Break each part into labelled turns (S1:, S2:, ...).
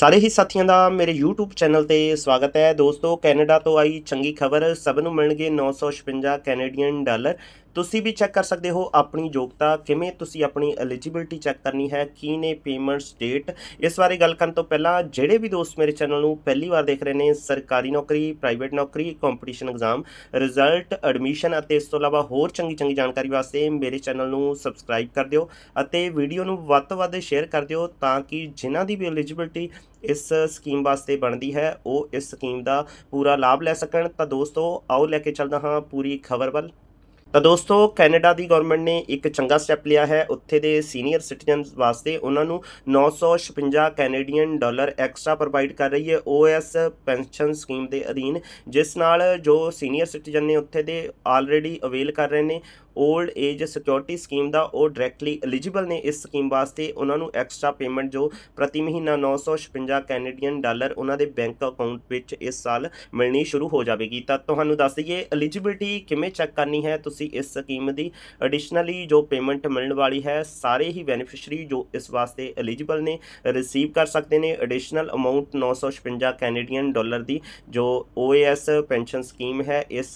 S1: ਸਾਰੇ ਹੀ ਸਾਥੀਆਂ ਦਾ ਮੇਰੇ YouTube ਚੈਨਲ ਤੇ ਸਵਾਗਤ ਹੈ ਦੋਸਤੋ ਕੈਨੇਡਾ ਤੋਂ ਆਈ ਚੰਗੀ ਖਬਰ ਸਭ ਨੂੰ ਮਿਲਣਗੇ 956 ਕੈਨੇਡੀਅਨ ਡਾਲਰ ਤੁਸੀਂ ਵੀ ਚੈੱਕ ਕਰ ਸਕਦੇ ਹੋ ਆਪਣੀ ਯੋਗਤਾ ਕਿਵੇਂ ਤੁਸੀਂ ਆਪਣੀ ਐਲੀਜੀਬਿਲਟੀ ਚੈੱਕ ਕਰਨੀ ਹੈ ਕੀ ਨੇ ਪੇਮੈਂਟਸ ਡੇਟ ਇਸ ਬਾਰੇ ਗੱਲ ਕਰਨ ਤੋਂ ਪਹਿਲਾਂ ਜਿਹੜੇ ਵੀ ਦੋਸਤ ਮੇਰੇ ਚੈਨਲ ਨੂੰ ਪਹਿਲੀ ਵਾਰ ਦੇਖ ਰਹੇ ਨੇ ਸਰਕਾਰੀ ਨੌਕਰੀ ਪ੍ਰਾਈਵੇਟ ਨੌਕਰੀ ਕੰਪੀਟੀਸ਼ਨ ਐਗਜ਼ਾਮ ਰਿਜ਼ਲਟ ਐਡਮਿਸ਼ਨ ਅਤੇ ਇਸ ਤੋਂ ਇਲਾਵਾ ਹੋਰ ਚੰਗੀ ਚੰਗੀ ਜਾਣਕਾਰੀ ਵਾਸਤੇ ਮੇਰੇ ਚੈਨਲ ਨੂੰ ਸਬਸਕ੍ਰਾਈਬ ਕਰ ਦਿਓ ਅਤੇ ਵੀਡੀਓ ਨੂੰ ਵੱਧ ਤੋਂ ਵੱਧ ਸ਼ੇਅਰ ਕਰ ਦਿਓ ਤਾਂ ਕਿ ਜਿਨ੍ਹਾਂ ਦੀ ਵੀ ਐਲੀਜੀਬਿਲਟੀ ਇਸ ਸਕੀਮ ਵਾਸਤੇ ਬਣਦੀ ਹੈ ਉਹ ਇਸ ਸਕੀਮ ਦਾ ਪੂਰਾ ਲਾਭ ਲੈ ਸਕਣ ਤਾਂ ਦੋਸਤੋ ਆਓ ਲੈ ਕੇ ਚੱਲਦਾ ਹਾਂ ਪੂਰੀ ਖਬਰ ਵੱਲ ਤਾਂ ਦੋਸਤੋ ਕੈਨੇਡਾ ਦੀ ਗਵਰਨਮੈਂਟ ਨੇ ਇੱਕ ਚੰਗਾ ਸਟੈਪ ਲਿਆ ਹੈ ਉੱਥੇ ਦੇ ਸੀਨੀਅਰ ਸਿਟੀਜ਼ਨਸ ਵਾਸਤੇ ਉਹਨਾਂ ਨੂੰ 956 ਕੈਨੇਡੀਅਨ ਡਾਲਰ ਐਕਸਟਰਾ ਪ੍ਰੋਵਾਈਡ ਕਰ ਰਹੀ ਹੈ ਓਐਸ ਪੈਨਸ਼ਨ ਸਕੀਮ ਦੇ ਅਧੀਨ ਜਿਸ ਨਾਲ ਜੋ ਸੀਨੀਅਰ ਸਿਟੀਜ਼ਨ ਨੇ ਉੱਥੇ ਦੇ ਆਲਰੇਡੀ ਅਵੇਲ ਕਰ ਰਹੇ ਨੇ ਓਲਡ ਏਜ ਸਿਕਿਉਰਿਟੀ ਸਕੀਮ ਦਾ ਉਹ ਡਾਇਰੈਕਟਲੀ ਐਲੀਜੀਬਲ ਨੇ ਇਸ ਸਕੀਮ ਵਾਸਤੇ ਉਹਨਾਂ ਨੂੰ ਐਕਸਟਰਾ ਪੇਮੈਂਟ ਜੋ ਪ੍ਰਤੀ ਮਹੀਨਾ 956 ਕੈਨੇਡੀਅਨ ਡਾਲਰ ਉਹਨਾਂ ਦੇ ਬੈਂਕ ਅਕਾਊਂਟ ਵਿੱਚ ਇਸ ਸਾਲ ਮਿਲਣੀ ਸ਼ੁਰੂ ਹੋ ਜਾਵੇਗੀ ਤਾਂ ਤੁਹਾਨੂੰ ਦੱਸ ਦਈਏ ਐਲੀਜੀਬਿਲਟੀ ਕਿਵੇਂ ਚੈੱਕ ਕਰਨੀ ਹੈ ਤੁਸੀਂ ਇਸ ਸਕੀਮ ਦੀ ਐਡੀਸ਼ਨਲੀ ਜੋ ਪੇਮੈਂਟ ਮਿਲਣ ਵਾਲੀ ਹੈ ਸਾਰੇ ਹੀ ਬੈਨੀਫੀਸ਼ੀਅਰੀ ਜੋ ਇਸ ਵਾਸਤੇ ਐਲੀਜੀਬਲ ਨੇ ਰਿਸੀਵ ਕਰ ਸਕਦੇ ਨੇ ਐਡੀਸ਼ਨਲ ਅਮਾਉਂਟ 956 ਕੈਨੇਡੀਅਨ ਡਾਲਰ ਦੀ ਜੋ OAS ਪੈਨਸ਼ਨ ਸਕੀਮ ਹੈ ਇਸ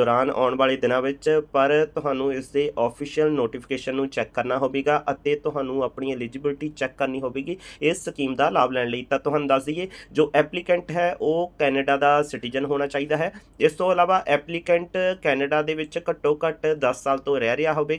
S1: ਦੌਰਾਨ ਆਉਣ ਵਾਲੇ ਦਿਨਾਂ ਵਿੱਚ ਪਰ ਤੁਹਾਨੂੰ ਇਸ ਦੇ ਅਫੀਸ਼ੀਅਲ ਨੋਟੀਫਿਕੇਸ਼ਨ ਨੂੰ ਚੈੱਕ ਕਰਨਾ ਹੋਵੇਗਾ ਅਤੇ ਤੁਹਾਨੂੰ ਆਪਣੀ ਐਲੀਜੀਬਿਲਟੀ ਚੈੱਕ ਕਰਨੀ ਹੋਵੇਗੀ ਇਸ ਸਕੀਮ ਦਾ ਲਾਭ ਲੈਣ ਲਈ ਤਾਂ ਤੁਹਾਨੂੰ ਦੱਸ ਦਈਏ ਜੋ ਐਪਲੀਕੈਂਟ ਹੈ ਉਹ ਕੈਨੇਡਾ ਦਾ ਸਿਟੀਜ਼ਨ ਹੋਣਾ ਚਾਹੀਦਾ ਹੈ ਇਸ ਤੋਂ ਇਲਾਵਾ ਐਪਲੀਕੈਂਟ ਕੈਨੇਡਾ ਦੇ ਵਿੱਚ ਘੱਟੋ ਘੱਟ 10 ਸਾਲ ਤੋਂ ਰਹਿ ਰਿਹਾ ਹੋਵੇ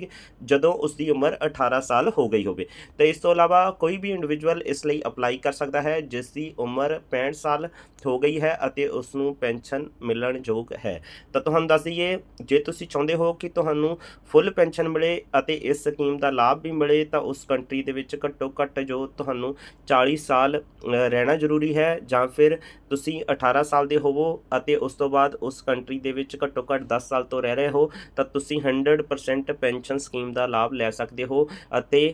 S1: ਜਦੋਂ ਉਸ ਦੀ ਉਮਰ 18 ਸਾਲ ਹੋ ਗਈ ਹੋਵੇ ਤੇ ਇਸ ਤੋਂ ਇਲਾਵਾ ਕੋਈ ਵੀ ਇੰਡੀਵਿਜੂਅਲ ਇਸ ਲਈ ਅਪਲਾਈ ਕਰ ਸਕਦਾ ਹੈ ਜਿਸ ਦੀ ਉਮਰ 65 ਸਾਲ ਹੋ ਗਈ ਹੈ ਅਤੇ ਉਸ ਨੂੰ ਪੈਨਸ਼ਨ ਮਿਲਣ ਯੋਗ ਹੈ ਤਾਂ ਤੁਹਾਨੂੰ ਦੱਸ ਦਈਏ ਜੇ ਤੁਸੀਂ ਚਾਹੁੰਦੇ ਹੋ ਕਿ ਤੁਹਾਨੂੰ ਨੂੰ ਫੁੱਲ ਪੈਨਸ਼ਨ ਮਿਲੇ ਅਤੇ ਇਸ ਸਕੀਮ ਦਾ ਲਾਭ ਵੀ ਮਿਲੇ ਤਾਂ ਉਸ ਕੰਟਰੀ ਦੇ ਵਿੱਚ ਘੱਟੋ ਘੱਟ ਜੋ ਤੁਹਾਨੂੰ 40 ਸਾਲ ਰਹਿਣਾ ਜ਼ਰੂਰੀ ਹੈ ਜਾਂ ਫਿਰ ਤੁਸੀਂ 18 ਸਾਲ ਦੇ ਹੋਵੋ ਅਤੇ ਉਸ ਤੋਂ ਬਾਅਦ ਉਸ ਕੰਟਰੀ ਦੇ ਵਿੱਚ ਘੱਟੋ ਘੱਟ 10 ਸਾਲ ਤੋਂ ਰਹਿ ਰਹੇ ਹੋ ਤਾਂ ਤੁਸੀਂ 100% ਪੈਨਸ਼ਨ ਸਕੀਮ ਦਾ ਲਾਭ ਲੈ ਸਕਦੇ ਹੋ ਅਤੇ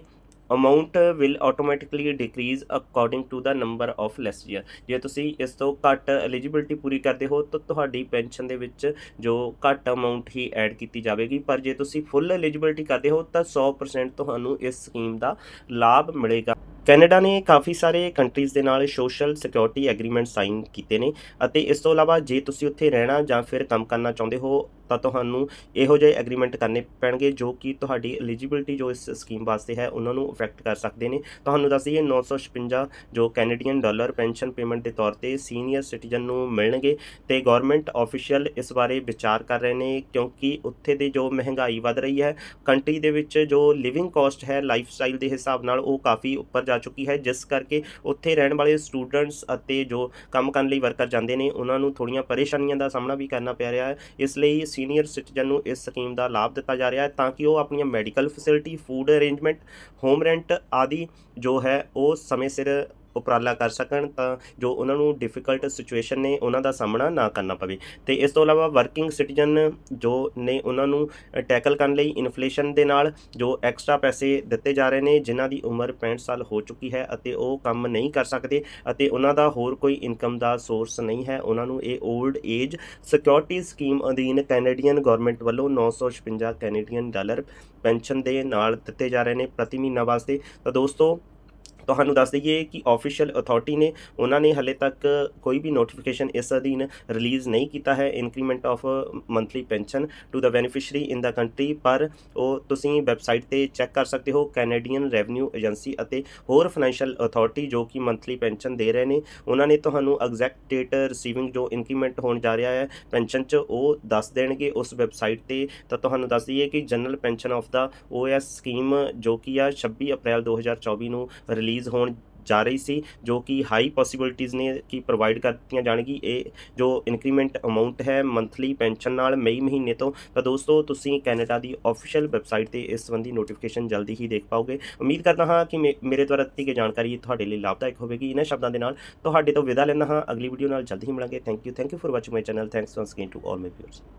S1: amount will automatically decreases according to the number of less year ਜੇ ਤੁਸੀਂ ਇਸ ਤੋਂ ਘੱਟ ਐਲੀਜੀਬਿਲਟੀ ਪੂਰੀ ਕਰਦੇ ਹੋ ਤਾਂ ਤੁਹਾਡੀ ਪੈਨਸ਼ਨ ਦੇ ਵਿੱਚ ਜੋ ਘੱਟ ਅਮਾਉਂਟ ਹੀ ਐਡ ਕੀਤੀ ਜਾਵੇਗੀ ਪਰ ਜੇ ਤੁਸੀਂ ਫੁੱਲ ਐਲੀਜੀਬਿਲਟੀ ਕਰਦੇ ਹੋ ਤਾਂ 100% ਤੁਹਾਨੂੰ ਇਸ ਸਕੀਮ ਦਾ ਲਾਭ ਮਿਲੇਗਾ ਕੈਨੇਡਾ ਨੇ ਕਾਫੀ ਸਾਰੇ ਕੰਟਰੀਜ਼ ਦੇ ਨਾਲ ਸੋਸ਼ਲ ਸਿਕਿਉਰਿਟੀ ਐਗਰੀਮੈਂਟ ਸਾਈਨ ਕੀਤੇ ਨੇ ਅਤੇ ਇਸ ਤੋਂ ਇਲਾਵਾ ਜੇ ਤੁਸੀਂ ਉੱਥੇ ਰਹਿਣਾ ਜਾਂ ਫਿਰ ਕੰਮ ਕਰਨਾ ਚਾਹੁੰਦੇ ਹੋ ਤਾਂ ਤੁਹਾਨੂੰ ਇਹੋ ਜਿਹੇ ਐਗਰੀਮੈਂਟ ਕਰਨੇ ਪੈਣਗੇ ਜੋ ਕਿ ਤੁਹਾਡੀ ਐਲੀਜੀਬਿਲਟੀ ਜੋ ਇਸ ਸਕੀਮ ਵਾਸਤੇ ਹੈ ਉਹਨਾਂ ਨੂੰ ਅਫੈਕਟ ਕਰ ਸਕਦੇ ਨੇ ਤੁਹਾਨੂੰ ਦੱਸ ਦਈਏ 956 ਜੋ ਕੈਨੇਡੀਅਨ ਡਾਲਰ ਪੈਨਸ਼ਨ ਪੇਮੈਂਟ ਦੇ ਤੌਰ ਤੇ ਸੀਨੀਅਰ ਸਿਟੀਜ਼ਨ ਨੂੰ ਮਿਲਣਗੇ ਤੇ ਗਵਰਨਮੈਂਟ ਆਫੀਸ਼ੀਅਲ ਇਸ ਬਾਰੇ ਵਿਚਾਰ ਕਰ ਰਹੇ ਨੇ ਕਿਉਂਕਿ ਉੱਥੇ ਦੇ ਜੋ ਮਹਿੰਗਾਈ ਵਧ ਰਹੀ ਹੈ ਕੰਟਰੀ ਦੇ ਵਿੱਚ ਜੋ ਲਿਵਿੰਗ ਕਾਸਟ ਹੈ ਲਾਈਫ ਸਟਾਈਲ ਦੇ ਹਿਸਾਬ ਨਾਲ ਉਹ ਕਾਫੀ ਉੱਪਰ ਜਾ ਚੁੱਕੀ ਹੈ ਜਿਸ ਕਰਕੇ ਉੱਥੇ ਰਹਿਣ ਵਾਲੇ ਸਟੂਡੈਂਟਸ ਅਤੇ ਜੋ ਕੰਮ ਕਰਨ ਲਈ ਵਰਕਰ ਜਾਂਦੇ ਨੇ ਉਹਨਾਂ ਨੂੰ ਥੋੜੀਆਂ ਪਰੇਸ਼ਾਨੀਆਂ ਦਾ ਸਾਹਮਣਾ ਵੀ ਕਰਨਾ ਪੈ ਰਿਹਾ ਹੈ ਇਸ ਲਈ ਸੀਨੀਅਰ ਸਿਟੀਜ਼ਨ ਨੂੰ ਇਸ ਸਕੀਮ ਦਾ ਲਾਭ ਦਿੱਤਾ ਜਾ ਰਿਹਾ ਹੈ ਤਾਂ ਕਿ ਉਹ ਆਪਣੀਆਂ medical facility food arrangement home rent ਆਦਿ ਜੋ ਹੈ ਉਹ ਸਮੇਂ ਸਿਰ ਉਪਰਾਲਾ ਕਰ ਸਕਣ ਤਾਂ ਜੋ ਉਹਨਾਂ ਨੂੰ ਡਿਫਿਕਲਟ ਸਿਚੁਏਸ਼ਨ ਨੇ ਉਹਨਾਂ ਦਾ ਸਾਹਮਣਾ ਨਾ ਕਰਨਾ ਪਵੇ ਤੇ ਇਸ ਤੋਂ ਇਲਾਵਾ ਵਰਕਿੰਗ ਸਿਟੀਜ਼ਨ ਜੋ ਨੇ ਉਹਨਾਂ ਨੂੰ ਟੈਕਲ ਕਰਨ ਲਈ ਇਨਫਲੇਸ਼ਨ ਦੇ ਨਾਲ ਜੋ ਐਕਸਟਰਾ ਪੈਸੇ ਦਿੱਤੇ ਜਾ ਰਹੇ ਨੇ ਜਿਨ੍ਹਾਂ ਦੀ ਉਮਰ 65 ਸਾਲ ਹੋ ਚੁੱਕੀ ਹੈ ਅਤੇ ਉਹ ਕੰਮ ਨਹੀਂ ਕਰ ਸਕਦੇ ਅਤੇ ਉਹਨਾਂ ਦਾ ਹੋਰ ਕੋਈ ਇਨਕਮ ਦਾ ਸੋਰਸ ਨਹੀਂ ਹੈ ਉਹਨਾਂ ਨੂੰ ਇਹ 올ਡ ਏਜ ਸਿਕਿਉਰਿਟੀ ਸਕੀਮ ਅਧੀਨ ਕੈਨੇਡੀਅਨ ਗਵਰਨਮੈਂਟ ਵੱਲੋਂ 956 ਕੈਨੇਡੀਅਨ ਡਾਲਰ ਪੈਨਸ਼ਨ ਦੇ ਨਾਲ ਦਿੱਤੇ ਜਾ ਰਹੇ ਨੇ ਪ੍ਰਤੀ ਮਹੀਨਾ ਵਾਸਤੇ ਤਾਂ ਦੋਸਤੋ ਤੁਹਾਨੂੰ ਦੱਸ ਦਈਏ ਕਿ ਆਫੀਸ਼ੀਅਲ ਅਥਾਰਟੀ ਨੇ ਉਹਨਾਂ ਨੇ ਹਲੇ ਤੱਕ ਕੋਈ ਵੀ ਨੋਟੀਫਿਕੇਸ਼ਨ ਇਸ ਅਧੀਨ ਰਿਲੀਜ਼ ਨਹੀਂ ਕੀਤਾ ਹੈ increment of monthly pension to the beneficiary in the country ਪਰ ਉਹ ਤੁਸੀਂ ਵੈਬਸਾਈਟ ਤੇ ਚੈੱਕ ਕਰ ਸਕਦੇ ਹੋ ਕੈਨੇਡੀਅਨ ਰੈਵਨਿਊ ਏਜੰਸੀ ਅਤੇ ਹੋਰ ਫਾਈਨੈਂਸ਼ੀਅਲ ਅਥਾਰਟੀ ਜੋ ਕਿ ਮੰਥਲੀ ਪੈਨਸ਼ਨ ਦੇ ਰਹੇ ਨੇ ਉਹਨਾਂ ਨੇ ਤੁਹਾਨੂੰ ਐਗਜ਼ੈਕਟ ਡੇਟ ਰਿਸੀਵਿੰਗ ਜੋ ਇਨਕਰੀਮੈਂਟ ਹੋਣ ਜਾ ਰਿਹਾ ਹੈ ਪੈਨਸ਼ਨ 'ਚ ਉਹ ਦੱਸ ਦੇਣਗੇ ਉਸ ਵੈਬਸਾਈਟ ਤੇ ਤਾਂ ਤੁਹਾਨੂੰ ਦੱਸ ਦਈਏ ਕਿ general pension of the OAS scheme ਜੋ ਕਿ ਆ 26 ਅਪ੍ਰੈਲ 2024 ਨੂੰ ਰਿਲੀਜ਼ ਰਿਲੀਜ਼ ਹੋਣ ਜਾ ਰਹੀ ਸੀ ਜੋ ਕਿ ਹਾਈ ਪੋਸਿਬਿਲਿਟੀਆਂ ਨੇ ਕਿ ਪ੍ਰੋਵਾਈਡ ਕਰਤੀਆਂ ਜਾਣਗੀ ਇਹ ਜੋ ਇਨਕਰੀਮੈਂਟ ਅਮਾਉਂਟ ਹੈ ਮੰਥਲੀ ਪੈਨਸ਼ਨ ਨਾਲ ਮਈ ਮਹੀਨੇ ਤੋਂ ਤਾਂ ਦੋਸਤੋ ਤੁਸੀਂ ਕੈਨੇਡਾ ਦੀ ਅਫੀਸ਼ੀਅਲ ਵੈਬਸਾਈਟ ਤੇ ਇਸ ਸੰਬੰਧੀ ਨੋਟੀਫਿਕੇਸ਼ਨ ਜਲਦੀ ਹੀ ਦੇਖ ਪਾਓਗੇ ਉਮੀਦ ਕਰਦਾ ਹਾਂ ਕਿ ਮੇਰੇ ਦੁਆਰਾ ਦਿੱਤੀ ਗਈ ਜਾਣਕਾਰੀ ਤੁਹਾਡੇ ਲਈ ਲਾਭਦਾਇਕ ਹੋਵੇਗੀ ਇਹਨਾਂ ਸ਼ਬਦਾਂ ਦੇ ਨਾਲ ਤੁਹਾਡੇ ਤੋਂ ਵਿਦਾ ਲੈਂਦਾ ਹਾਂ ਅਗਲੀ ਵੀਡੀਓ ਨਾਲ ਜਲਦੀ ਹੀ ਮਿਲਾਂਗੇ thank you thank you for watching my channel thanks once again to all my viewers